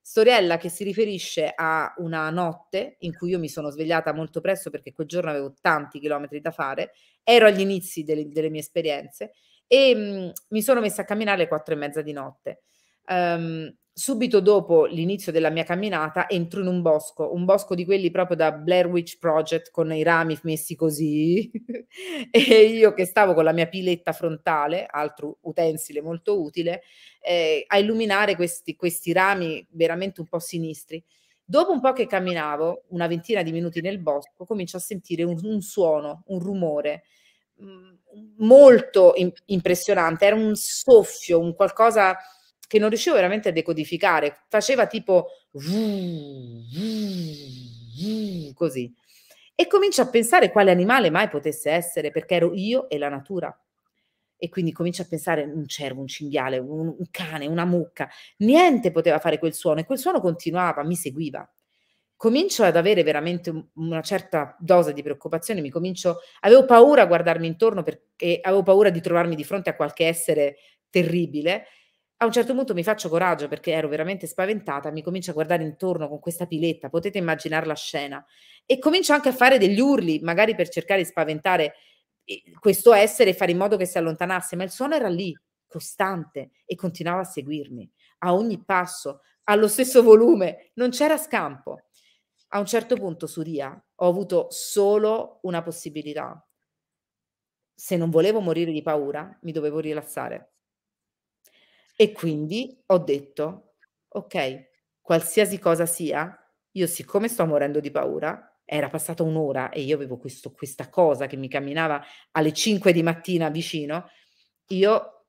Storiella che si riferisce a una notte in cui io mi sono svegliata molto presto perché quel giorno avevo tanti chilometri da fare, ero agli inizi delle, delle mie esperienze e mh, mm, mi sono messa a camminare alle quattro e mezza di notte. Um, subito dopo l'inizio della mia camminata entro in un bosco, un bosco di quelli proprio da Blair Witch Project con i rami messi così e io che stavo con la mia piletta frontale, altro utensile molto utile, eh, a illuminare questi, questi rami veramente un po' sinistri. Dopo un po' che camminavo, una ventina di minuti nel bosco, comincio a sentire un, un suono, un rumore mm, molto in, impressionante, era un soffio, un qualcosa che non riuscivo veramente a decodificare, faceva tipo così. E comincio a pensare quale animale mai potesse essere, perché ero io e la natura. E quindi comincio a pensare un cervo, un cinghiale, un, un cane, una mucca. Niente poteva fare quel suono e quel suono continuava, mi seguiva comincio ad avere veramente una certa dose di preoccupazione, mi comincio, avevo paura a guardarmi intorno perché avevo paura di trovarmi di fronte a qualche essere terribile a un certo punto mi faccio coraggio perché ero veramente spaventata, mi comincio a guardare intorno con questa piletta, potete immaginare la scena, e comincio anche a fare degli urli, magari per cercare di spaventare eh, questo essere e fare in modo che si allontanasse, ma il suono era lì, costante, e continuava a seguirmi, a ogni passo, allo stesso volume, non c'era scampo. A un certo punto Suria, ho avuto solo una possibilità. Se non volevo morire di paura, mi dovevo rilassare e quindi ho detto, ok, qualsiasi cosa sia, io siccome sto morendo di paura, era passata un'ora e io avevo questo, questa cosa che mi camminava alle 5 di mattina vicino, io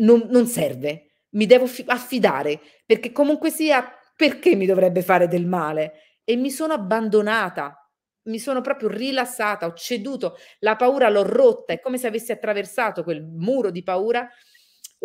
non, non serve, mi devo fi- affidare, perché comunque sia, perché mi dovrebbe fare del male? E mi sono abbandonata, mi sono proprio rilassata, ho ceduto, la paura l'ho rotta, è come se avessi attraversato quel muro di paura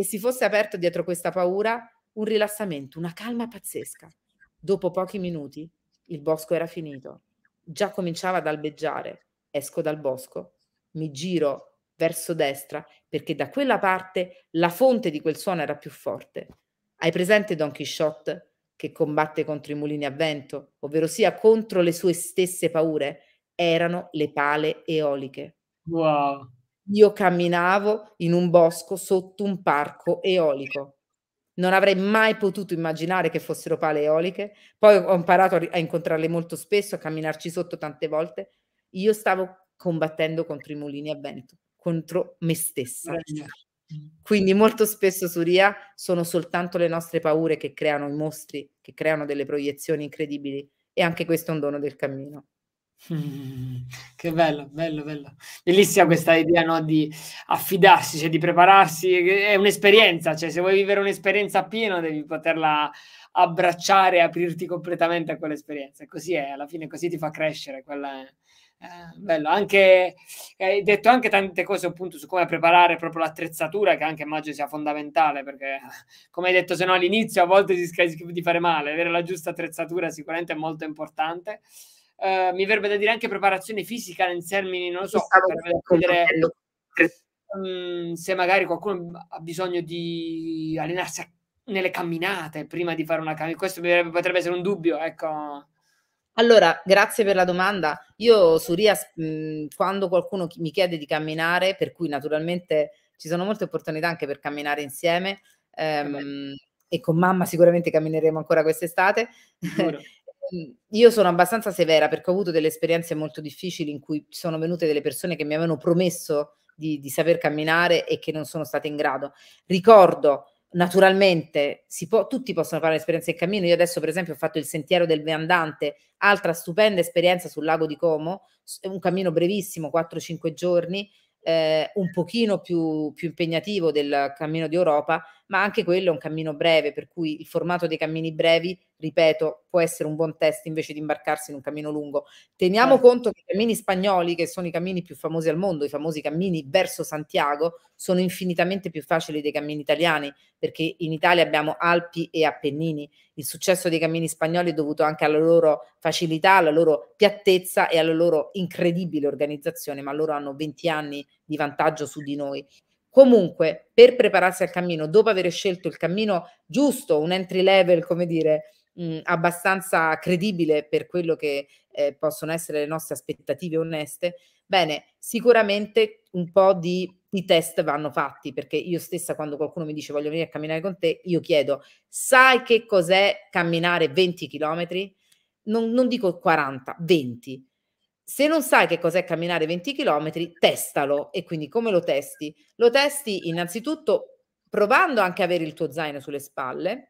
e si fosse aperto dietro questa paura un rilassamento, una calma pazzesca. Dopo pochi minuti il bosco era finito, già cominciava ad albeggiare. Esco dal bosco, mi giro verso destra perché da quella parte la fonte di quel suono era più forte. Hai presente Don Quixote che combatte contro i mulini a vento, ovvero sia contro le sue stesse paure? Erano le pale eoliche. Wow. Io camminavo in un bosco sotto un parco eolico. Non avrei mai potuto immaginare che fossero pale eoliche. Poi ho imparato a incontrarle molto spesso, a camminarci sotto tante volte. Io stavo combattendo contro i mulini a vento, contro me stessa. Quindi molto spesso su RIA sono soltanto le nostre paure che creano i mostri, che creano delle proiezioni incredibili e anche questo è un dono del cammino. Che bello, bello, bello. Bellissima questa idea, no, di affidarsi, cioè di prepararsi, è un'esperienza, cioè se vuoi vivere un'esperienza piena devi poterla abbracciare, aprirti completamente a quell'esperienza. Così è, alla fine così ti fa crescere, quella è, eh, bello, anche hai detto anche tante cose appunto su come preparare proprio l'attrezzatura, che anche immagino sia fondamentale, perché come hai detto, se no all'inizio a volte si rischia di fare male, avere la giusta attrezzatura sicuramente è molto importante eh, mi verrebbe da dire anche preparazione fisica nel termini, non lo so, per vedere se magari qualcuno ha bisogno di allenarsi a, nelle camminate prima di fare una camminata. Questo potrebbe essere un dubbio, ecco. Allora, grazie per la domanda. Io su Rias, quando qualcuno mi chiede di camminare, per cui naturalmente ci sono molte opportunità anche per camminare insieme, ehm, e con mamma sicuramente cammineremo ancora quest'estate. Mhmm, io sono abbastanza severa perché ho avuto delle esperienze molto difficili in cui sono venute delle persone che mi avevano promesso di, di saper camminare e che non sono state in grado. Ricordo naturalmente può, tutti possono fare esperienze in cammino. Io adesso, per esempio, ho fatto il sentiero del Viandante, altra stupenda esperienza sul lago di Como, un cammino brevissimo, 4-5 giorni, eh, un pochino più, più impegnativo del cammino di Europa, ma anche quello è un cammino breve, per cui il formato dei cammini brevi, ripeto, può essere un buon test invece di imbarcarsi in un cammino lungo. Teniamo certo. conto che i cammini spagnoli, che sono i cammini più famosi al mondo, i famosi cammini verso Santiago, sono infinitamente più facili dei cammini italiani, perché in Italia abbiamo Alpi e Appennini. Il successo dei cammini spagnoli è dovuto anche alla loro facilità, alla loro piattezza e alla loro incredibile organizzazione, ma loro hanno 20 anni di vantaggio su di noi. Comunque, per prepararsi al cammino, dopo aver scelto il cammino giusto, un entry level, come dire, mh, mm, abbastanza credibile per quello che eh, possono essere le nostre aspettative oneste, bene, sicuramente un po' di, di test vanno fatti, perché io stessa quando qualcuno mi dice voglio venire a camminare con te, io chiedo, sai che cos'è camminare 20 chilometri? Non, non dico 40, 20 se non sai che cos'è camminare 20 km, testalo. E quindi come lo testi? Lo testi innanzitutto provando anche a avere il tuo zaino sulle spalle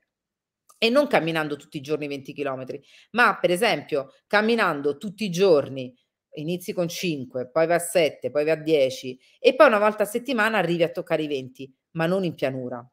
e non camminando tutti i giorni 20 km, ma per esempio camminando tutti i giorni, inizi con 5, poi va a 7, poi va a 10 e poi una volta a settimana arrivi a toccare i 20, ma non in pianura.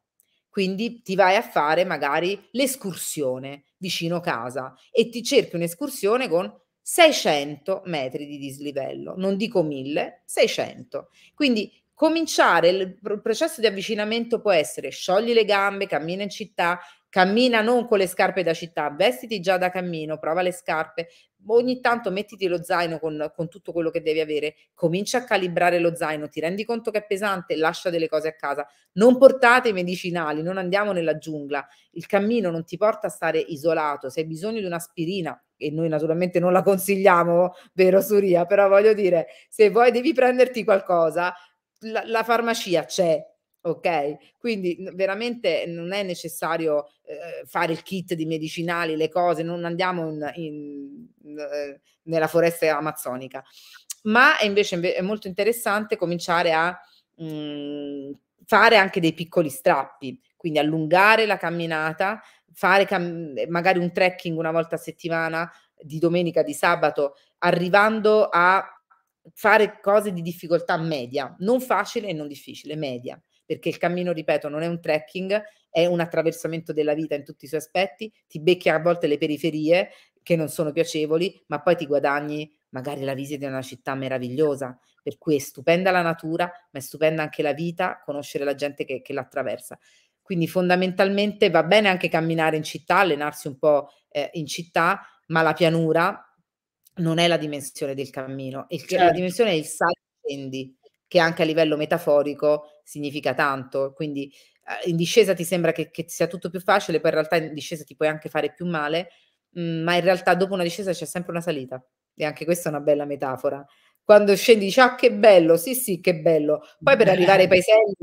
Quindi ti vai a fare magari l'escursione vicino casa e ti cerchi un'escursione con 600 metri di dislivello, non dico 1000, 600. Quindi cominciare il processo di avvicinamento può essere sciogli le gambe, cammina in città, cammina non con le scarpe da città, vestiti già da cammino, prova le scarpe, ogni tanto mettiti lo zaino con, con, tutto quello che devi avere, comincia a calibrare lo zaino, ti rendi conto che è pesante, lascia delle cose a casa, non portate i medicinali, non andiamo nella giungla, il cammino non ti porta a stare isolato, se hai bisogno di un'aspirina, e noi naturalmente non la consigliamo, vero Suria, però voglio dire, se vuoi devi prenderti qualcosa, la, la farmacia c'è, ok? Quindi veramente non è necessario eh, fare il kit di medicinali, le cose, non andiamo in, in, eh, nella foresta amazzonica. Ma è invece è molto interessante cominciare a mh, mm, fare anche dei piccoli strappi, quindi allungare la camminata, fare cam magari un trekking una volta a settimana, di domenica, di sabato, arrivando a fare cose di difficoltà media, non facile e non difficile, media, perché il cammino, ripeto, non è un trekking, è un attraversamento della vita in tutti i suoi aspetti, ti becchi a volte le periferie che non sono piacevoli, ma poi ti guadagni magari la visita di una città meravigliosa, per cui è stupenda la natura, ma è stupenda anche la vita, conoscere la gente che, che l'attraversa. Quindi fondamentalmente va bene anche camminare in città, allenarsi un po' eh, in città, ma la pianura non è la dimensione del cammino, il, certo. la dimensione è il salto che anche a livello metaforico significa tanto. Quindi eh, in discesa ti sembra che, che sia tutto più facile, poi in realtà in discesa ti puoi anche fare più male, mh, mm, ma in realtà dopo una discesa c'è sempre una salita. E anche questa è una bella metafora. Quando scendi dici, ah che bello, sì sì che bello, poi per arrivare ai paeselli,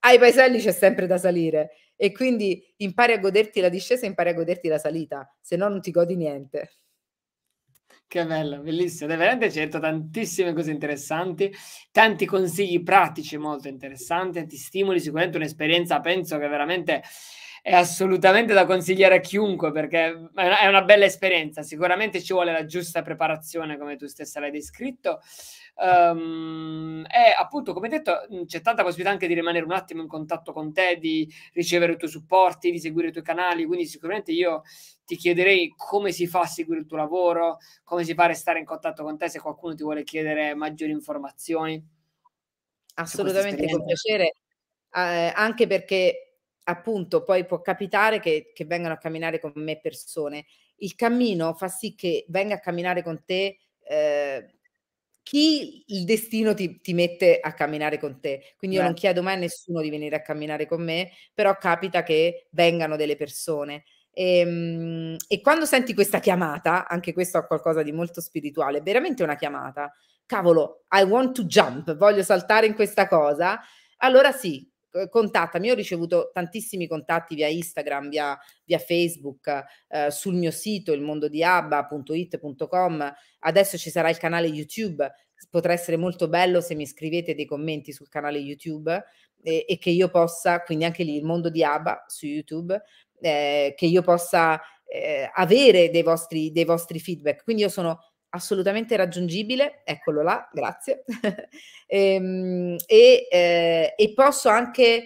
ai paeselli c'è sempre da salire e quindi impari a goderti la discesa, impari a goderti la salita, se no non ti godi niente. Che bello, bellissimo. Deve veramente hai cercato tantissime cose interessanti, tanti consigli pratici molto interessanti, tanti stimoli, sicuramente un'esperienza, penso che veramente è assolutamente da consigliare a chiunque perché è una bella esperienza. Sicuramente ci vuole la giusta preparazione, come tu stessa l'hai descritto. Um, e appunto, come detto, c'è tanta possibilità anche di rimanere un attimo in contatto con te, di ricevere i tuoi supporti, di seguire i tuoi canali. Quindi, sicuramente io ti chiederei come si fa a seguire il tuo lavoro, come si fa a restare in contatto con te se qualcuno ti vuole chiedere maggiori informazioni. Assolutamente con piacere, eh, anche perché appunto poi può capitare che, che vengano a camminare con me persone. Il cammino fa sì che venga a camminare con te eh, chi il destino ti, ti, mette a camminare con te. Quindi io non chiedo mai a nessuno di venire a camminare con me, però capita che vengano delle persone. E, ehm, e, quando senti questa chiamata, anche questo ha qualcosa di molto spirituale, veramente una chiamata. Cavolo, I want to jump, voglio saltare in questa cosa. Allora sì, contattami, ho ricevuto tantissimi contatti via Instagram, via, via Facebook, eh, sul mio sito ilmondodiabba.it.com, adesso ci sarà il canale YouTube, potrà essere molto bello se mi scrivete dei commenti sul canale YouTube eh, e che io possa, quindi anche lì il mondo di Abba su YouTube, eh, che io possa eh, avere dei vostri, dei vostri feedback. Quindi io sono assolutamente raggiungibile, eccolo là, grazie, ehm, e, e, eh, e, posso anche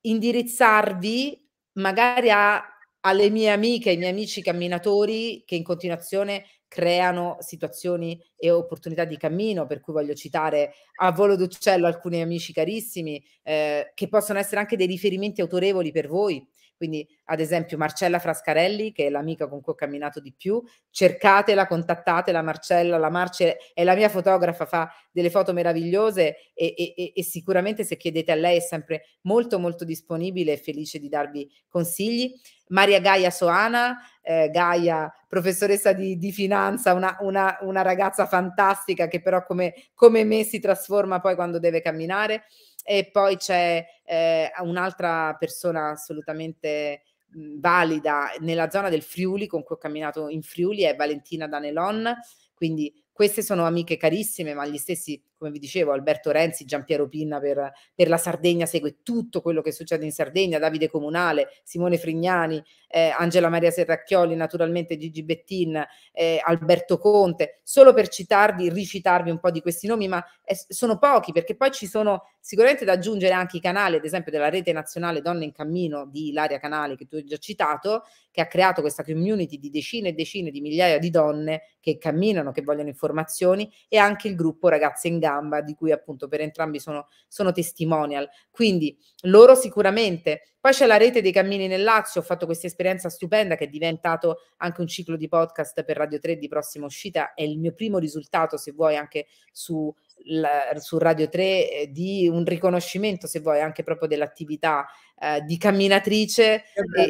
indirizzarvi magari a, alle mie amiche, ai miei amici camminatori che in continuazione creano situazioni e opportunità di cammino, per cui voglio citare a volo d'uccello alcuni amici carissimi, eh, che possono essere anche dei riferimenti autorevoli per voi, quindi, ad esempio, Marcella Frascarelli, che è l'amica con cui ho camminato di più, cercatela, contattatela, Marcella, la Marce è la mia fotografa, fa delle foto meravigliose e, e, e sicuramente se chiedete a lei è sempre molto molto disponibile e felice di darvi consigli. Maria Gaia Soana, eh, Gaia, professoressa di, di finanza, una, una, una, ragazza fantastica che però come, come me si trasforma poi quando deve camminare. E poi c'è eh, un'altra persona assolutamente mh, mhmm, valida nella zona del Friuli, con cui ho camminato in Friuli, è Valentina Danelon. Quindi queste sono amiche carissime, ma gli stessi come vi dicevo, Alberto Renzi, Giampiero Pinna per, per, la Sardegna segue tutto quello che succede in Sardegna, Davide Comunale, Simone Frignani, eh, Angela Maria Serracchioli, naturalmente Gigi Bettin, eh, Alberto Conte, solo per citarvi, ricitarvi un po' di questi nomi, ma è, sono pochi perché poi ci sono sicuramente da aggiungere anche i canali, ad esempio della rete nazionale Donne in Cammino di Ilaria Canali che tu hai già citato, che ha creato questa community di decine e decine di migliaia di donne che camminano, che vogliono informazioni e anche il gruppo Ragazze in Gara gamba, di cui appunto per entrambi sono, sono testimonial. Quindi loro sicuramente. Poi c'è la rete dei cammini nel Lazio, ho fatto questa esperienza stupenda che è diventato anche un ciclo di podcast per Radio 3 di prossima uscita, è il mio primo risultato se vuoi anche su, la, su Radio 3 eh, di un riconoscimento se vuoi anche proprio dell'attività eh, di camminatrice e,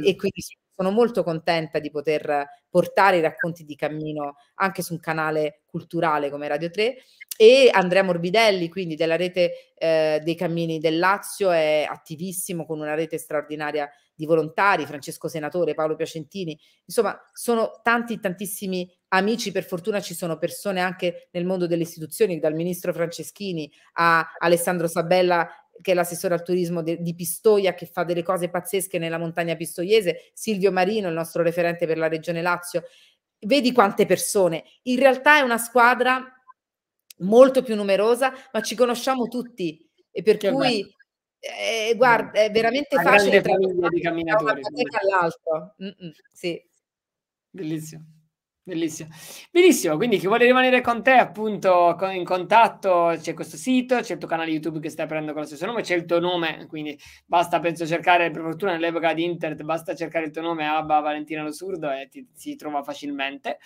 e quindi sono molto contenta di poter portare i racconti di cammino anche su un canale culturale come Radio 3 e Andrea Morbidelli, quindi della rete eh, dei cammini del Lazio, è attivissimo con una rete straordinaria di volontari, Francesco Senatore, Paolo Piacentini, insomma sono tanti tantissimi amici, per fortuna ci sono persone anche nel mondo delle istituzioni, dal ministro Franceschini a Alessandro Sabella che è l'assessore al turismo de, di Pistoia, che fa delle cose pazzesche nella montagna pistoiese, Silvio Marino, il nostro referente per la regione Lazio. Vedi quante persone. In realtà è una squadra molto più numerosa, ma ci conosciamo tutti e per che cui bello. Eh, guarda, è veramente la facile tra di camminatori all'altro. Mm -mm, sì. Bellissimo. Bellissimo. Benissimo, quindi chi vuole rimanere con te appunto con, in contatto c'è questo sito, c'è il tuo canale YouTube che stai aprendo con lo stesso nome, c'è il tuo nome, quindi basta penso cercare, per fortuna nell'epoca di internet, basta cercare il tuo nome Abba Valentina Lo Surdo e ti, si trova facilmente.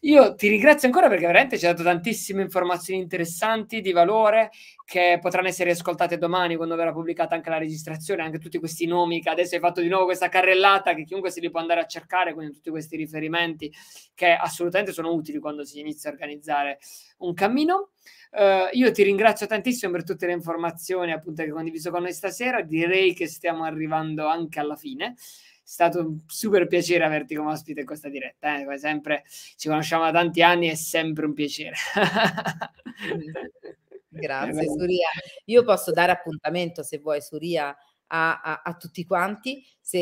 Io ti ringrazio ancora perché veramente ci hai dato tantissime informazioni interessanti, di valore, che potranno essere ascoltate domani quando verrà pubblicata anche la registrazione, anche tutti questi nomi che adesso hai fatto di nuovo questa carrellata che chiunque se li può andare a cercare, con tutti questi riferimenti che assolutamente sono utili quando si inizia a organizzare un cammino. Uh, io ti ringrazio tantissimo per tutte le informazioni appunto che hai condiviso con noi stasera. Direi che stiamo arrivando anche alla fine. È stato un super piacere averti come ospite in questa diretta. Eh? Come sempre, ci conosciamo da tanti anni, è sempre un piacere. Grazie, Suria. Io posso dare appuntamento se vuoi, Suria a, a, a tutti quanti. Se,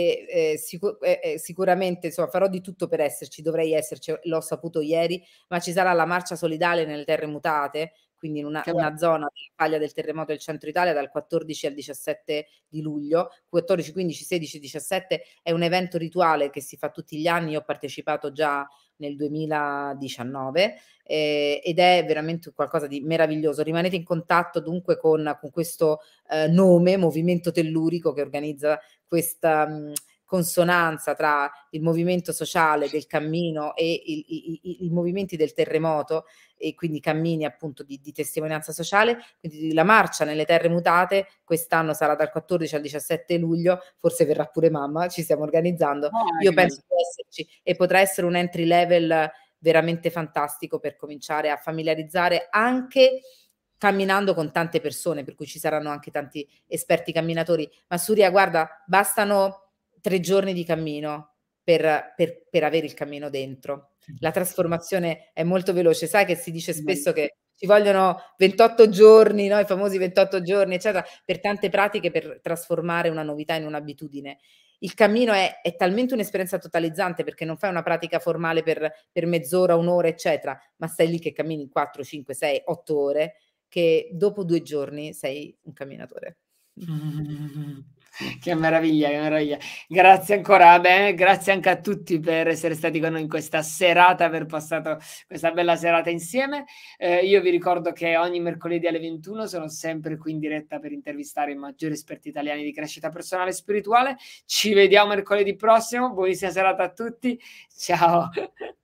eh, sicur- eh, eh, sicuramente insomma, farò di tutto per esserci, dovrei esserci, eh, l'ho saputo ieri, ma ci sarà la marcia solidale nelle terre mutate, quindi in una, una zona dell'Italia del terremoto del centro Italia dal 14 al 17 di luglio, 14, 15, 16, 17 è un evento rituale che si fa tutti gli anni, io ho partecipato già nel 2019 eh, ed è veramente qualcosa di meraviglioso. Rimanete in contatto dunque con, con questo eh, nome, Movimento Tellurico, che organizza questa... Mh, mm, consonanza tra il movimento sociale del cammino e il, i, i, i, movimenti del terremoto e quindi cammini appunto di, di, testimonianza sociale, quindi la marcia nelle terre mutate quest'anno sarà dal 14 al 17 luglio, forse verrà pure mamma, ci stiamo organizzando, oh, io penso di esserci e potrà essere un entry level veramente fantastico per cominciare a familiarizzare anche camminando con tante persone, per cui ci saranno anche tanti esperti camminatori. Ma Suria, guarda, bastano tre giorni di cammino per, per, per avere il cammino dentro. La trasformazione è molto veloce, sai che si dice spesso che ci vogliono 28 giorni, no? i famosi 28 giorni, eccetera, per tante pratiche per trasformare una novità in un'abitudine. Il cammino è, è talmente un'esperienza totalizzante perché non fai una pratica formale per, per, mezz'ora, un'ora, eccetera, ma stai lì che cammini 4, 5, 6, 8 ore, che dopo due giorni sei un camminatore. mm, mm, mm, mm che meraviglia, che meraviglia. Grazie ancora, Abe, grazie anche a tutti per essere stati con noi in questa serata, aver passato questa bella serata insieme. Eh, io vi ricordo che ogni mercoledì alle 21 sono sempre qui in diretta per intervistare i maggiori esperti italiani di crescita personale e spirituale. Ci vediamo mercoledì prossimo, buonissima serata a tutti, ciao.